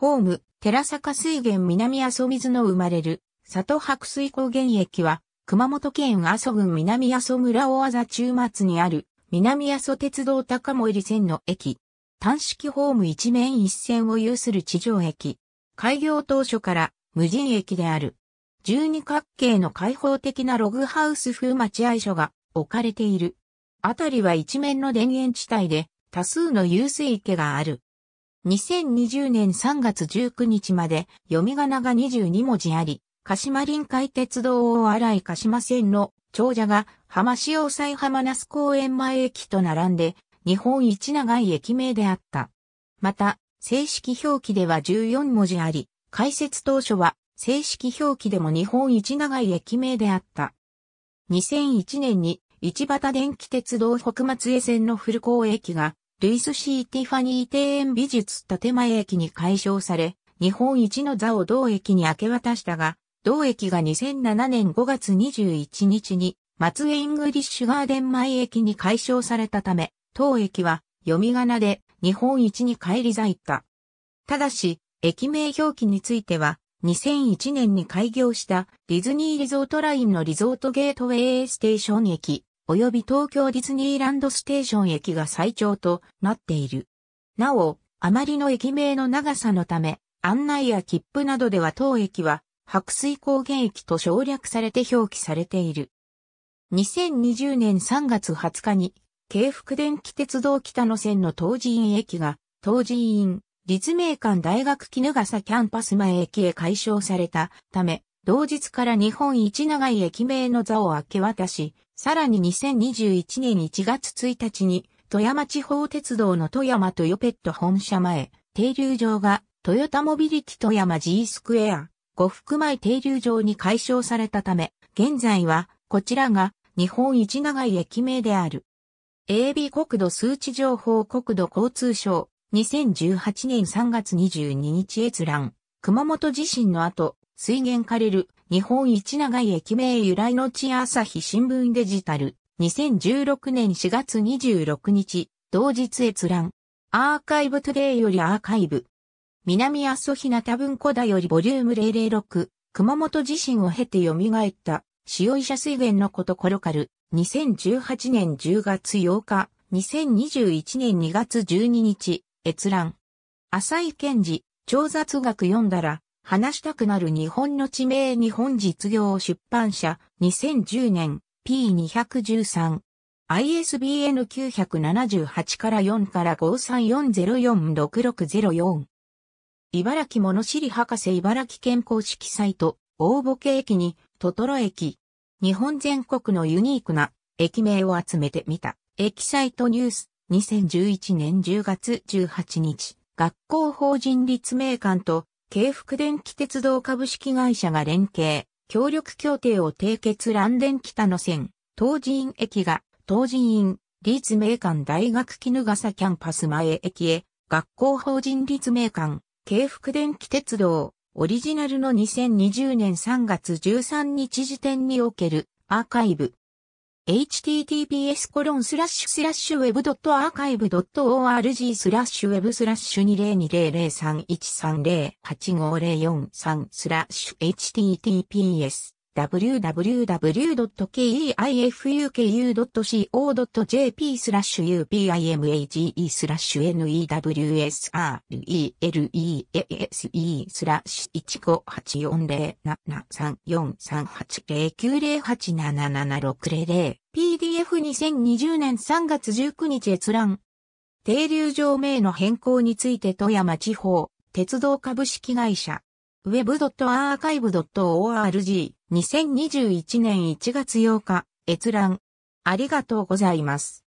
ホーム、寺坂水源南阿蘇水の生まれる、里白水高原駅は、熊本県阿蘇郡南阿蘇村大技中松にある、南阿蘇鉄道高森線の駅。単式ホーム一面一線を有する地上駅。開業当初から無人駅である。十二角形の開放的なログハウス風待合所が置かれている。あたりは一面の田園地帯で多数の遊水池がある。2020年3月19日まで読み仮名が22文字あり、鹿島臨海鉄道大洗鹿島線の長者が浜潮要塞浜那須公園前駅と並んで日本一長い駅名であった。また、正式表記では14文字あり、解説当初は正式表記でも日本一長い駅名であった。2001年に市畑電気鉄道北松江線の古港駅がルイス・シー・ティファニー庭園美術建前駅に改称され、日本一の座を同駅に明け渡したが、同駅が2007年5月21日に、松江イングリッシュガーデン前駅に改称されたため、当駅は読み仮名で日本一に返り咲いた。ただし、駅名表記については、2001年に開業したディズニーリゾートラインのリゾートゲートウェイステーション駅、及び東京ディズニーランドステーション駅が最長となっている。なお、あまりの駅名の長さのため、案内や切符などでは当駅は、白水高原駅と省略されて表記されている。2020年3月20日に、京福電気鉄道北野線の東寺院駅が、東寺院、立命館大学絹笠キャンパス前駅へ改称されたため、同日から日本一長い駅名の座を明け渡し、さらに2021年1月1日に、富山地方鉄道の富山トヨペット本社前、停留場が、トヨタモビリティ富山 G スクエア、五福前停留場に解消されたため、現在は、こちらが、日本一長い駅名である。AB 国土数値情報国土交通省、2018年3月22日閲覧、熊本地震の後、水源枯れる、日本一長い駅名由来の地朝日新聞デジタル、2016年4月26日、同日閲覧。アーカイブトゥデイよりアーカイブ。南阿蘇日向文庫だよりボリューム006、熊本地震を経て蘇った、潮医者水源のことコロカル、2018年10月8日、2021年2月12日、閲覧。浅井健治、調雑学読んだら、話したくなる日本の地名日本実業出版社2010年 P213 ISBN 978から4から534046604茨城物知り博士茨城県公式サイト大ボケ駅にトトロ駅日本全国のユニークな駅名を集めてみた駅サイトニュース2011年10月18日学校法人立命館と京福電気鉄道株式会社が連携、協力協定を締結蘭電北の線、東寺院駅が、東寺院、立命館大学絹笠キャンパス前駅へ、学校法人立命館、京福電気鉄道、オリジナルの2020年3月13日時点におけるアーカイブ。https コロンスラッシュスラッシュウェブドットアーカイブドット org スラッシュウェブスラッシュ20200313085043スラッシュ https www.keifuku.co.jp スラッシュ upimage スラッシュ newsrelease スラッシュ1 5 8 4 0 7 3 4 3 8 0 9 0 8 7 7 7 6 0 0 PDF2020 年3月19日閲覧停留場名の変更について富山地方鉄道株式会社 web.archive.org 2021年1月8日閲覧ありがとうございます。